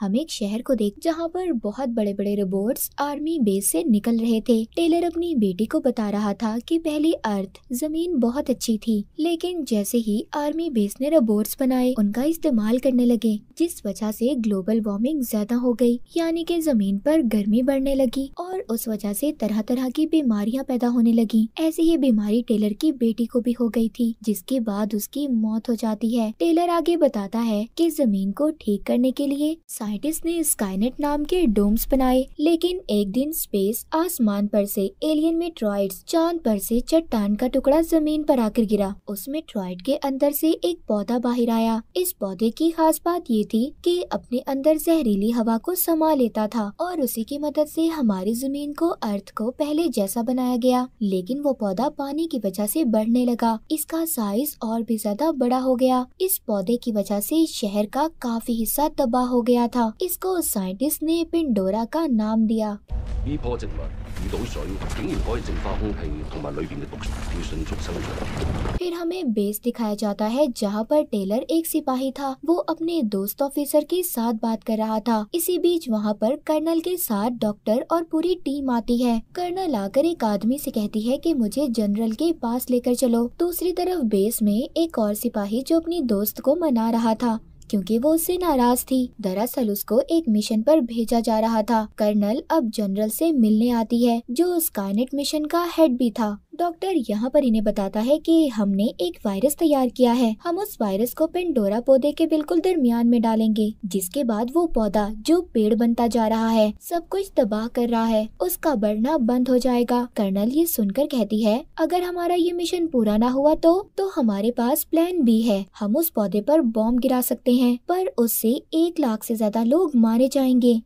हम एक शहर को देख जहाँ पर बहुत बड़े बड़े रोबोट्स आर्मी बेस से निकल रहे थे टेलर अपनी बेटी को बता रहा था कि पहली अर्थ जमीन बहुत अच्छी थी लेकिन जैसे ही आर्मी बेस ने रोबोट्स बनाए उनका इस्तेमाल करने लगे जिस वजह से ग्लोबल वार्मिंग ज्यादा हो गई यानी कि जमीन पर गर्मी बढ़ने लगी और उस वजह से तरह तरह की बीमारियां पैदा होने लगी ऐसी ही बीमारी टेलर की बेटी को भी हो गई थी जिसके बाद उसकी मौत हो जाती है टेलर आगे बताता है कि जमीन को ठीक करने के लिए साइंटिस्ट ने स्काईनेट नाम के डोम्स बनाए लेकिन एक दिन स्पेस आसमान पर से एलियन में ट्रॉइड चांद पर से चट्टान का टुकड़ा जमीन पर आकर गिरा उसमें ट्रॉइड के अंदर से एक पौधा बाहर आया इस पौधे की खास बात ये थी कि अपने अंदर जहरीली हवा को समा लेता था और उसी की मदद से हमारी जमीन को अर्थ को पहले जैसा बनाया गया लेकिन वो पौधा पानी की वजह से बढ़ने लगा इसका साइज और भी ज्यादा बड़ा हो गया इस पौधे की वजह से शहर का काफी हिस्सा तबाह हो गया था था इसको साइंटिस्ट ने पिंडोरा का नाम दिया तो फिर हमें बेस दिखाया जाता है जहाँ पर टेलर एक सिपाही था वो अपने दोस्त ऑफिसर के साथ बात कर रहा था इसी बीच वहाँ पर कर्नल के साथ डॉक्टर और पूरी टीम आती है कर्नल आकर एक आदमी से कहती है कि मुझे जनरल के पास लेकर चलो दूसरी तरफ बेस में एक और सिपाही जो अपनी दोस्त को मना रहा था क्योंकि वो उससे नाराज थी दरअसल उसको एक मिशन पर भेजा जा रहा था कर्नल अब जनरल से मिलने आती है जो स्कारनेट मिशन का हेड भी था डॉक्टर यहाँ पर इन्हें बताता है कि हमने एक वायरस तैयार किया है हम उस वायरस को पेंडोरा पौधे के बिल्कुल दरमियान में डालेंगे जिसके बाद वो पौधा जो पेड़ बनता जा रहा है सब कुछ तबाह कर रहा है उसका बढ़ना बंद हो जाएगा कर्नल ये सुनकर कहती है अगर हमारा ये मिशन पूरा ना हुआ तो तो हमारे पास प्लान भी है हम उस पौधे पर बॉम्ब गिरा सकते हैं पर उससे एक लाख से ज्यादा लोग मारे जाएंगे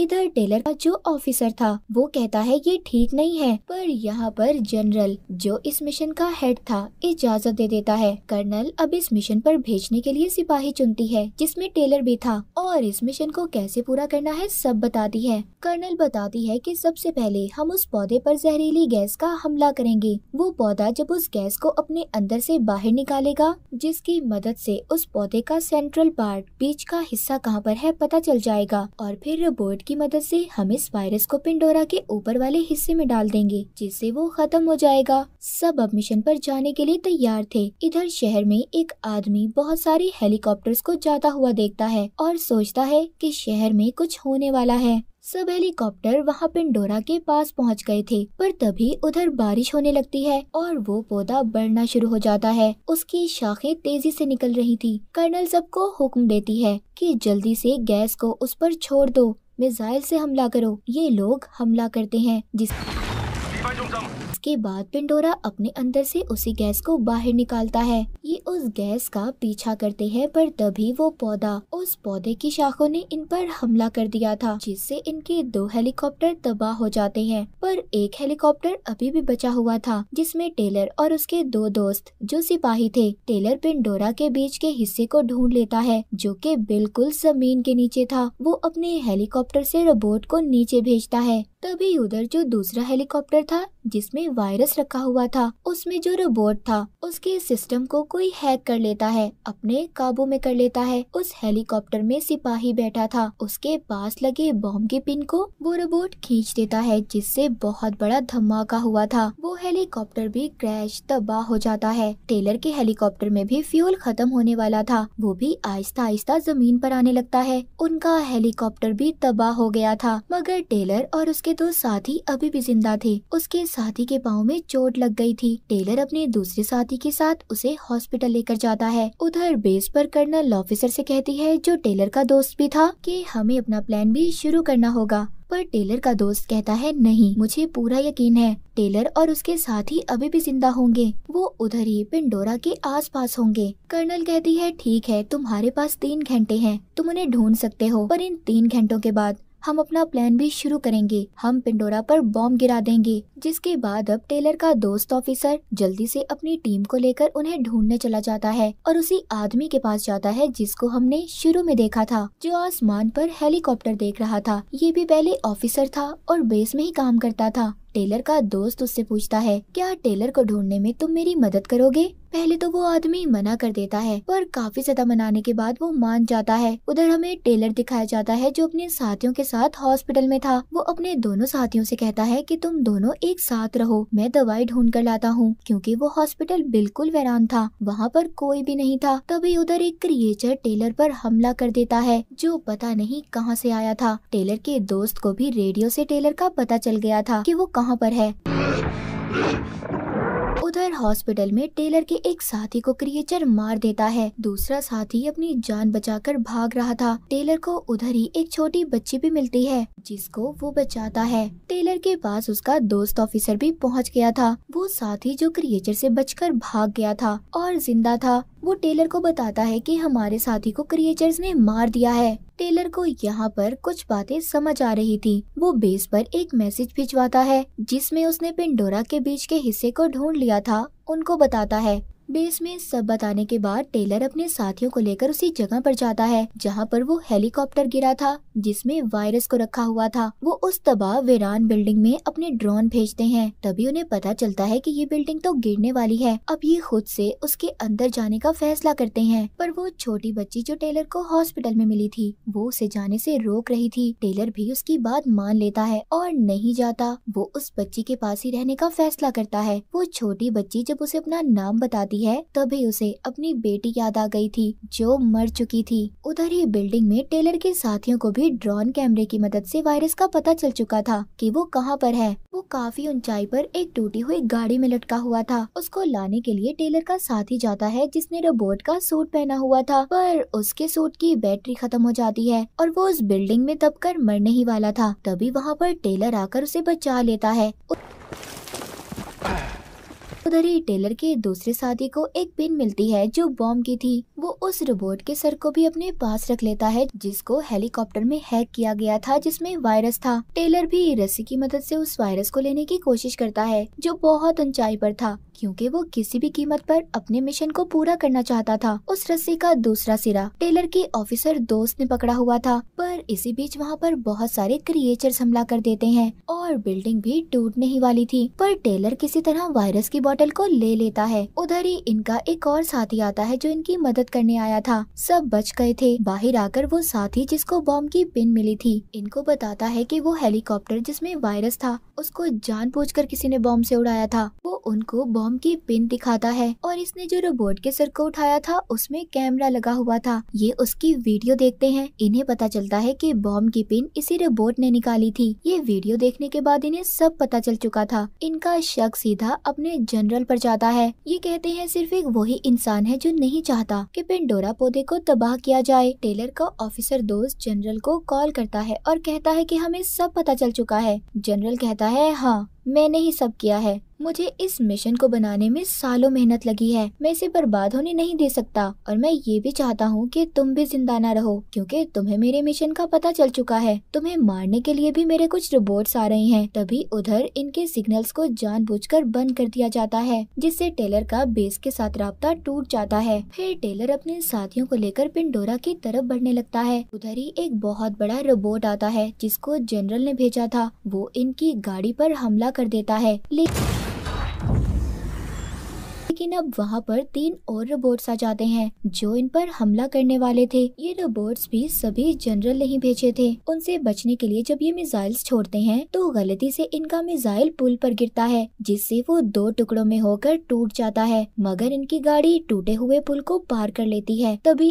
इधर टेलर का जो ऑफिसर था वो कहता है ये ठीक नहीं है पर यहाँ पर जनरल जो इस मिशन का हेड था इजाजत दे देता है कर्नल अब इस मिशन पर भेजने के लिए सिपाही चुनती है जिसमे टेलर भी था और इस मिशन को कैसे पूरा करना है सब बताती है कर्नल बताती है की सबसे पहले हम उस पौधे पर जहरीली गैस का हमला करेंगे वो पौधा जब उस गैस को अपने अंदर से बाहर निकालेगा जिसकी मदद से उस पौधे का सेंट्रल पार्ट बीच का हिस्सा कहाँ पर है पता चल जाएगा और फिर रोबोट जिसकी मदद से हम इस वायरस को पिंडोरा के ऊपर वाले हिस्से में डाल देंगे जिससे वो खत्म हो जाएगा सब अब मिशन पर जाने के लिए तैयार थे इधर शहर में एक आदमी बहुत सारे हेलीकॉप्टर्स को जाता हुआ देखता है और सोचता है कि शहर में कुछ होने वाला है सब हेलीकॉप्टर वहाँ पिंडोरा के पास पहुँच गए थे पर तभी उधर बारिश होने लगती है और वो पौधा बढ़ना शुरू हो जाता है उसकी शाखें तेजी से निकल रही थी कर्नल सबको हुक्म देती है कि जल्दी से गैस को उस पर छोड़ दो मिसाइल से हमला करो ये लोग हमला करते हैं जिस इसके बाद पिंडोरा अपने अंदर से उसी गैस को बाहर निकालता है ये उस गैस का पीछा करते हैं पर तभी वो पौधा उस पौधे की शाखों ने इन पर हमला कर दिया था जिससे इनके दो हेलीकॉप्टर तबाह हो जाते हैं पर एक हेलीकॉप्टर अभी भी बचा हुआ था जिसमे टेलर और उसके दो दोस्त जो सिपाही थे टेलर पिंडोरा के बीच के हिस्से को ढूंढ लेता है जो की बिल्कुल जमीन के नीचे था वो अपने हेलीकॉप्टर से रोबोट को नीचे भेजता है तभी उधर जो दूसरा हेलीकॉप्टर था जिसमें वायरस रखा हुआ था उसमें जो रोबोट था उसके सिस्टम को कोई हैक कर लेता है अपने काबू में कर लेता है उस हेलीकॉप्टर में सिपाही बैठा था उसके पास लगे बॉम्ब के पिन को वो रोबोट खींच देता है जिससे बहुत बड़ा धमाका हुआ था वो हेलीकॉप्टर भी क्रैश तबाह हो जाता है टेलर के हेलीकॉप्टर में भी फ्यूल खत्म होने वाला था वो भी आहिस्ता आहिस्ता जमीन पर आने लगता है उनका हेलीकॉप्टर भी तबाह हो गया था मगर टेलर और उसके उसके दो साथी अभी भी जिंदा थे उसके साथी के पाँव में चोट लग गई थी टेलर अपने दूसरे साथी के साथ उसे हॉस्पिटल लेकर जाता है उधर बेस पर कर्नल ऑफिसर से कहती है जो टेलर का दोस्त भी था कि हमें अपना प्लान भी शुरू करना होगा पर टेलर का दोस्त कहता है नहीं मुझे पूरा यकीन है टेलर और उसके साथी अभी भी जिंदा होंगे वो उधर ही पिंडोरा के आसपास होंगे कर्नल कहती है ठीक है तुम्हारे पास तीन घंटे हैं तुम उन्हें ढूंढ सकते हो पर इन तीन घंटों के बाद हम अपना प्लान भी शुरू करेंगे हम पिंडोरा पर बॉम्ब गिरा देंगे जिसके बाद अब टेलर का दोस्त ऑफिसर जल्दी से अपनी टीम को लेकर उन्हें ढूंढने चला जाता है और उसी आदमी के पास जाता है जिसको हमने शुरू में देखा था जो आसमान पर हेलीकॉप्टर देख रहा था ये भी पहले ऑफिसर था और बेस में ही काम करता था टेलर का दोस्त उससे पूछता है क्या टेलर को ढूंढने में तुम मेरी मदद करोगे पहले तो वो आदमी मना कर देता है पर काफी ज्यादा मनाने के बाद वो मान जाता है उधर हमें टेलर दिखाया जाता है जो अपने साथियों के साथ हॉस्पिटल में था वो अपने दोनों साथियों से कहता है कि तुम दोनों एक साथ रहो मैं दवाई ढूंढ कर लाता हूँ क्योंकि वो हॉस्पिटल बिल्कुल वैरान था वहाँ पर कोई भी नहीं था तभी उधर एक क्रिएचर टेलर पर हमला कर देता है जो पता नहीं कहाँ से आया था टेलर के दोस्त को भी रेडियो से टेलर का पता चल गया था कि वो कहाँ पर है उधर हॉस्पिटल में टेलर के एक साथी को क्रिएचर मार देता है दूसरा साथी अपनी जान बचाकर भाग रहा था टेलर को उधर ही एक छोटी बच्ची भी मिलती है जिसको वो बचाता है टेलर के पास उसका दोस्त ऑफिसर भी पहुंच गया था वो साथी जो क्रिएचर से बचकर भाग गया था और जिंदा था वो टेलर को बताता है कि हमारे साथी को क्रिएचर्स ने मार दिया है टेलर को यहाँ पर कुछ बातें समझ आ रही थी वो बेस पर एक मैसेज भिजवाता है जिसमें उसने पिंडोरा के बीच के हिस्से को ढूंढ लिया था उनको बताता है बेस में सब बताने के बाद टेलर अपने साथियों को लेकर उसी जगह पर जाता है जहाँ पर वो हेलीकॉप्टर गिरा था जिसमें वायरस को रखा हुआ था वो उस तबाह वीरान बिल्डिंग में अपने ड्रोन भेजते हैं तभी उन्हें पता चलता है कि ये बिल्डिंग तो गिरने वाली है अब ये खुद से उसके अंदर जाने का फैसला करते हैं पर वो छोटी बच्ची जो टेलर को हॉस्पिटल में मिली थी वो उसे जाने से रोक रही थी टेलर भी उसकी बात मान लेता है और नहीं जाता वो उस बच्ची के पास ही रहने का फैसला करता है वो छोटी बच्ची जब उसे अपना नाम बताती रही है तभी उसे अपनी बेटी याद आ गई थी जो मर चुकी थी उधर ही बिल्डिंग में टेलर के साथियों को भी ड्रोन कैमरे की मदद से वायरस का पता चल चुका था कि वो कहाँ पर है वो काफी ऊंचाई पर एक टूटी हुई गाड़ी में लटका हुआ था उसको लाने के लिए टेलर का साथी जाता है जिसने रोबोट का सूट पहना हुआ था पर उसके सूट की बैटरी खत्म हो जाती है और वो उस बिल्डिंग में दबकर मरने ही वाला था तभी वहाँ पर टेलर आकर उसे बचा लेता है उधर ही टेलर के दूसरे साथी को एक पिन मिलती है जो बॉम्ब की थी वो उस रोबोट के सर को भी अपने पास रख लेता है जिसको हेलीकॉप्टर में हैक किया गया था जिसमें वायरस था टेलर भी रस्सी की मदद से उस वायरस को लेने की कोशिश करता है जो बहुत ऊंचाई पर था क्योंकि वो किसी भी कीमत पर अपने मिशन को पूरा करना चाहता था उस रस्सी का दूसरा सिरा टेलर के ऑफिसर दोस्त ने पकड़ा हुआ था पर इसी बीच वहाँ पर बहुत सारे क्रिएचर हमला कर देते हैं और बिल्डिंग भी टूटने ही वाली थी पर टेलर किसी तरह वायरस की बोतल को ले लेता है उधर ही इनका एक और साथी आता है जो इनकी मदद करने आया था सब बच गए थे बाहर आकर वो साथी जिसको बॉम्ब की पिन मिली थी इनको बताता है की वो हेलीकॉप्टर जिसमे वायरस था उसको जानबूझकर किसी ने बॉम्ब से उड़ाया था वो उनको बॉम्ब की पिन दिखाता है और इसने जो रोबोट के सर को उठाया था उसमें कैमरा लगा हुआ था ये उसकी वीडियो देखते हैं इन्हें पता चलता है कि बॉम्ब की पिन इसी रोबोट ने निकाली थी ये वीडियो देखने के बाद इन्हें सब पता चल चुका था इनका शक सीधा अपने जनरल पर जाता है ये कहते हैं सिर्फ एक वही इंसान है जो नहीं चाहता कि पेंडोरा पौधे को तबाह किया जाए टेलर का ऑफिसर दोस्त जनरल को कॉल करता है और कहता है कि हमें सब पता चल चुका है जनरल कहता है हाँ मैंने ही सब किया है मुझे इस मिशन को बनाने में सालों मेहनत लगी है मैं इसे बर्बाद होने नहीं दे सकता और मैं ये भी चाहता हूँ कि तुम भी जिंदा ना रहो क्योंकि तुम्हें मेरे मिशन का पता चल चुका है तुम्हें मारने के लिए भी मेरे कुछ रोबोट्स आ रहे हैं तभी उधर इनके सिग्नल्स को जानबूझकर बंद कर दिया जाता है जिससे टेलर का बेस के साथ रहा टूट जाता है फिर टेलर अपने साथियों को लेकर पिंडोरा की तरफ बढ़ने लगता है उधर ही एक बहुत बड़ा रोबोट आता है जिसको जनरल ने भेजा था वो इनकी गाड़ी पर हमला पैदा कर देता है लेकिन अब वहाँ पर तीन और रोबोट्स आ जाते हैं जो इन पर हमला करने वाले थे ये रोबोट्स भी सभी जनरल नहीं भेजे थे उनसे बचने के लिए जब ये मिसाइल्स छोड़ते हैं तो गलती से इनका मिसाइल पुल पर गिरता है जिससे वो दो टुकड़ों में होकर टूट जाता है मगर इनकी गाड़ी टूटे हुए पुल को पार कर लेती है तभी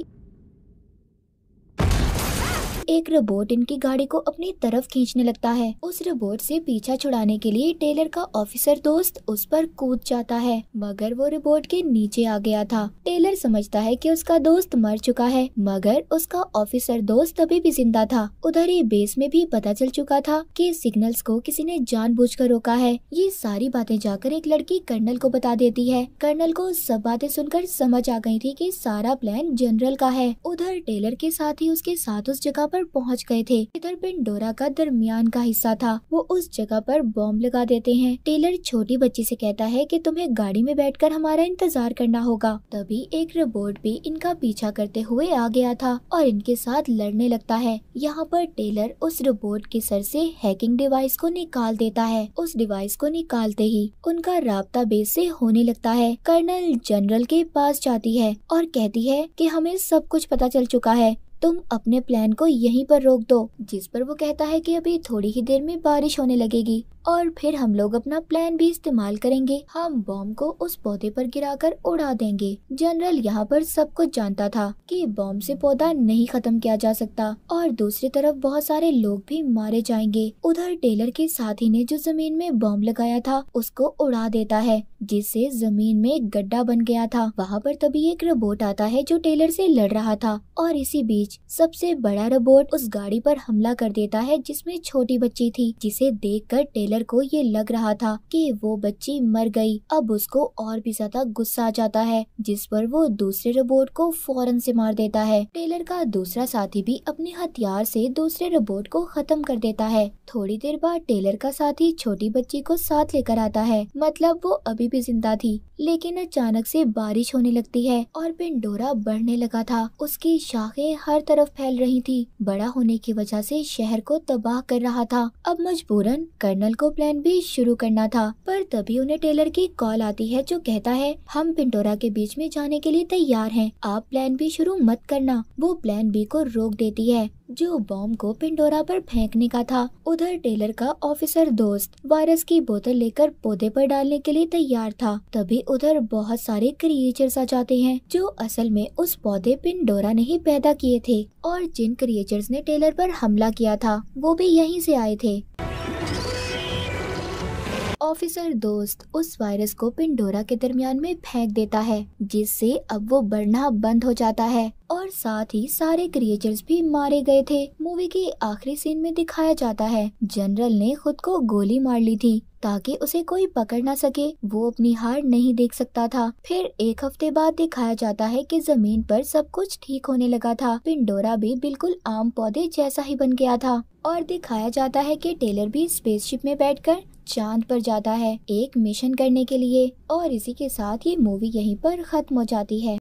एक रोबोट इनकी गाड़ी को अपनी तरफ खींचने लगता है उस रोबोट से पीछा छुड़ाने के लिए टेलर का ऑफिसर दोस्त उस पर कूद जाता है मगर वो रोबोट के नीचे आ गया था टेलर समझता है कि उसका दोस्त मर चुका है मगर उसका ऑफिसर दोस्त अभी भी जिंदा था उधर ही बेस में भी पता चल चुका था कि सिग्नल्स को किसी ने कर रोका है ये सारी बातें जाकर एक लड़की कर्नल को बता देती है कर्नल को सब बातें सुनकर समझ आ गई थी की सारा प्लान जनरल का है उधर टेलर के साथ ही उसके साथ उस जगह पर पहुंच गए थे इधर बेंडोरा का दरमियान का हिस्सा था वो उस जगह पर बॉम्ब लगा देते हैं टेलर छोटी बच्ची से कहता है कि तुम्हें गाड़ी में बैठकर हमारा इंतजार करना होगा तभी एक रोबोट भी इनका पीछा करते हुए आ गया था और इनके साथ लड़ने लगता है यहाँ पर टेलर उस रोबोट के सर से हैकिंग डिवाइस को निकाल देता है उस डिवाइस को निकालते ही उनका रबता बेस से होने लगता है कर्नल जनरल के पास जाती है और कहती है कि हमें सब कुछ पता चल चुका है तुम अपने प्लान को यहीं पर रोक दो जिस पर वो कहता है कि अभी थोड़ी ही देर में बारिश होने लगेगी और फिर हम लोग अपना प्लान भी इस्तेमाल करेंगे हम बॉम्ब को उस पौधे पर गिराकर उड़ा देंगे जनरल यहाँ पर सब कुछ जानता था कि बॉम्ब से पौधा नहीं खत्म किया जा सकता और दूसरी तरफ बहुत सारे लोग भी मारे जाएंगे उधर टेलर के साथी ने जो जमीन में बॉम्ब लगाया था उसको उड़ा देता है जिससे जमीन में एक गड्ढा बन गया था वहाँ पर तभी एक रोबोट आता है जो टेलर से लड़ रहा था और इसी बीच सबसे बड़ा रोबोट उस गाड़ी पर हमला कर देता है जिसमें छोटी बच्ची थी जिसे देखकर टेलर टेलर को ये लग रहा था कि वो बच्ची मर गई अब उसको और भी ज्यादा गुस्सा आ जाता है जिस पर वो दूसरे रोबोट को फौरन से मार देता है टेलर का दूसरा साथी भी अपने हथियार से दूसरे रोबोट को खत्म कर देता है थोड़ी देर बाद टेलर का साथी छोटी बच्ची को साथ लेकर आता है मतलब वो अभी भी जिंदा थी लेकिन अचानक से बारिश होने लगती है और पिंडोरा बढ़ने लगा था उसकी शाखे हर तरफ फैल रही थी बड़ा होने की वजह से शहर को तबाह कर रहा था अब मजबूरन कर्नल इनको प्लान भी शुरू करना था पर तभी उन्हें टेलर की कॉल आती है जो कहता है हम पिंटोरा के बीच में जाने के लिए तैयार हैं आप प्लान बी शुरू मत करना वो प्लान बी को रोक देती है जो बॉम्ब को पिंडोरा पर फेंकने का था उधर टेलर का ऑफिसर दोस्त वायरस की बोतल लेकर पौधे पर डालने के लिए तैयार था तभी उधर बहुत सारे क्रिएचर्स आ जाते हैं जो असल में उस पौधे पिंडोरा ने ही पैदा किए थे और जिन क्रिएचर्स ने टेलर पर हमला किया था वो भी यहीं से आए थे ऑफिसर दोस्त उस वायरस को पिंडोरा के दरमियान में फेंक देता है जिससे अब वो बढ़ना बंद हो जाता है और साथ ही सारे क्रिएचर्स भी मारे गए थे मूवी के आखिरी सीन में दिखाया जाता है जनरल ने खुद को गोली मार ली थी ताकि उसे कोई पकड़ ना सके वो अपनी हार नहीं देख सकता था फिर एक हफ्ते बाद दिखाया जाता है कि जमीन पर सब कुछ ठीक होने लगा था पिंडोरा भी बिल्कुल आम पौधे जैसा ही बन गया था और दिखाया जाता है कि टेलर भी स्पेसशिप में बैठकर चांद पर जाता है एक मिशन करने के लिए और इसी के साथ ये मूवी यहीं पर खत्म हो जाती है